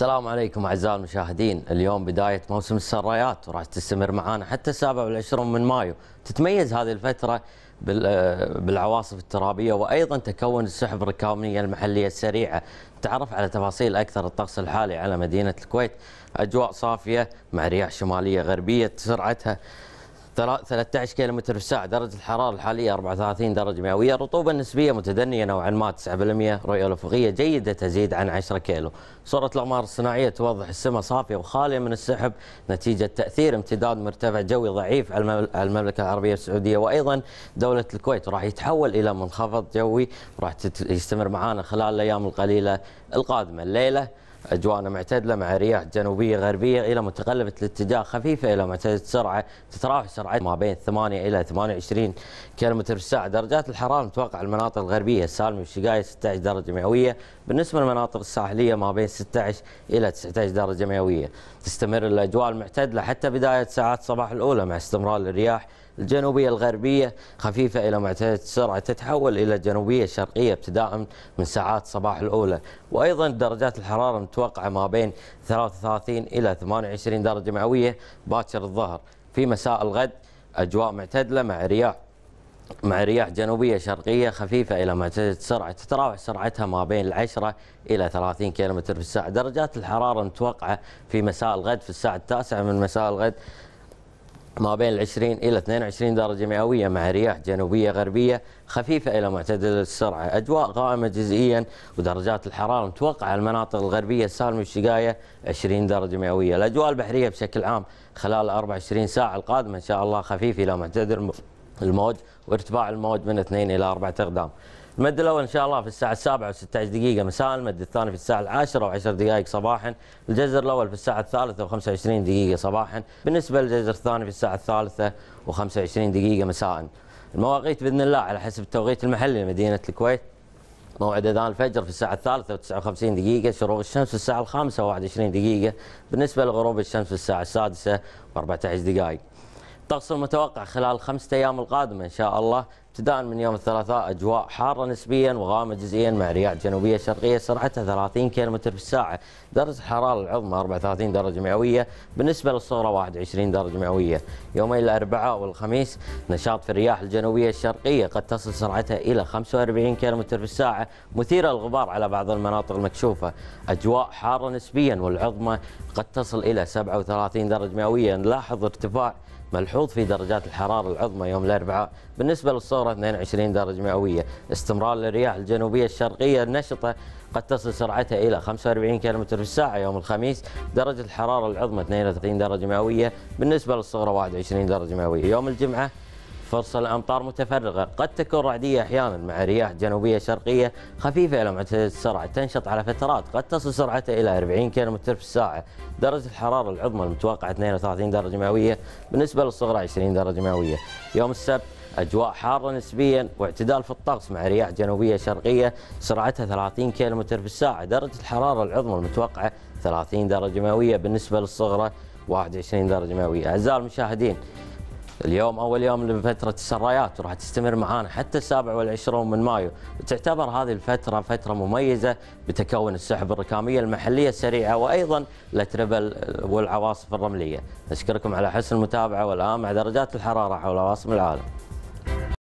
السلام عليكم اعزائي المشاهدين، اليوم بدايه موسم السرايات وراح تستمر معانا حتى 27 من مايو، تتميز هذه الفتره بالعواصف الترابيه وايضا تكون السحب الركاميه المحليه السريعه، تعرف على تفاصيل اكثر الطقس الحالي على مدينه الكويت، اجواء صافيه مع رياح شماليه غربيه سرعتها 13 متر في الساعة درجة الحرارة الحالية 34 درجة مئوية رطوبة نسبية متدنية نوعا ما 9% رؤية أفقية جيدة تزيد عن 10 كيلو صورة الأقمار الصناعية توضح السماء صافية وخالية من السحب نتيجة تأثير امتداد مرتفع جوي ضعيف على المملكة العربية السعودية وأيضا دولة الكويت راح يتحول إلى منخفض جوي راح يستمر معانا خلال الأيام القليلة القادمة الليلة أجوانا معتدلة مع رياح جنوبية غربية إلى متقلبة الاتجاه خفيفة إلى معتدلة السرعة تتراوح سرعتها ما بين 8 إلى 28 كم في الساعة درجات الحرارة المتوقعة المناطق الغربية السالمة والشقاية 16 درجة مئوية بالنسبة للمناطق الساحلية ما بين 16 إلى 19 درجة مئوية تستمر الأجواء المعتدلة حتى بداية ساعات صباح الأولى مع استمرار الرياح الجنوبية الغربية خفيفة إلى معتدلة السرعة تتحول إلى جنوبية شرقية ابتداء من ساعات صباح الأولى وأيضا درجات الحرارة متوقعه ما بين 33 الى 28 درجه مئويه باكر الظهر في مساء الغد اجواء معتدله مع رياح مع رياح جنوبيه شرقيه خفيفه الى معتدله السرعه تتراوح سرعتها ما بين العشرة الى 30 كيلومتر في الساعه درجات الحراره المتوقعه في مساء الغد في الساعه التاسعه من مساء الغد ما بين 20 إلى 22 درجة مئوية مع رياح جنوبية غربية خفيفة إلى معتدلة السرعة أجواء غائمة جزئيا ودرجات الحرارة متوقعة على المناطق الغربية السالم والشقاية 20 درجة مئوية الأجواء البحرية بشكل عام خلال 24 ساعة القادمة إن شاء الله خفيف إلى معتدل الموج وارتفاع الموج من 2 إلى 4 أقدام المد الاول ان شاء الله في الساعه السابعة و16 دقيقه مساء، المد الثاني في الساعه العاشرة و10 دقائق صباحا، الجزر الاول في الساعه الثالثة و25 دقيقه صباحا، بالنسبه للجزر الثاني في الساعه الثالثة و25 دقيقه مساء. المواقيت باذن الله على حسب التوقيت المحلي لمدينه الكويت. موعد اذان الفجر في الساعه الثالثة و59 دقيقه، شروق الشمس في الساعه الخامسة و21 دقيقه، بالنسبه لغروب الشمس في الساعه السادسة و14 دقائق. الطقس المتوقع خلال خمسة أيام القادمة إن شاء الله ابتداء من يوم الثلاثاء اجواء حاره نسبيا وغامه جزئيا مع رياح جنوبيه شرقيه سرعتها 30 كم بالساعه، درجه الحراره العظمى 34 درجه مئويه، بالنسبه للصوره 21 درجه مئويه، يومي الاربعاء والخميس نشاط في الرياح الجنوبيه الشرقيه قد تصل سرعتها الى 45 كم بالساعه، مثيره للغبار على بعض المناطق المكشوفه، اجواء حاره نسبيا والعظمى قد تصل الى 37 درجه مئويه، نلاحظ ارتفاع ملحوظ في درجات الحراره العظمى يوم الاربعاء، بالنسبه للصوره الجوهرة 22 درجة مئوية استمرار للرياح الجنوبية الشرقية النشطة قد تصل سرعتها إلى 45 كم في الساعة يوم الخميس درجة الحرارة العظمى 32 درجة مئوية بالنسبة للصغرى 21 درجة مئوية يوم الجمعة فرصة الأمطار متفرغة قد تكون رعدية أحيانا مع رياح جنوبية شرقية خفيفة إلى معتدلة السرعة تنشط على فترات قد تصل سرعتها إلى 40 كم في الساعة درجة الحرارة العظمى المتوقعة 32 درجة مئوية بالنسبة للصغرى 20 درجة مئوية يوم السبت أجواء حارة نسبيا واعتدال في الطقس مع رياح جنوبية شرقية سرعتها 30 كم في الساعة درجة الحرارة العظمى المتوقعة 30 درجة مئوية بالنسبة للصغرى 21 درجة مئوية أعزائي المشاهدين اليوم اول يوم لفتره السرايات وراح تستمر معانا حتى 27 من مايو وتعتبر هذه الفتره فتره مميزه بتكون السحب الركاميه المحليه السريعه وايضا الاتربه والعواصف الرمليه نشكركم على حسن المتابعه والان مع درجات الحراره حول عواصم العالم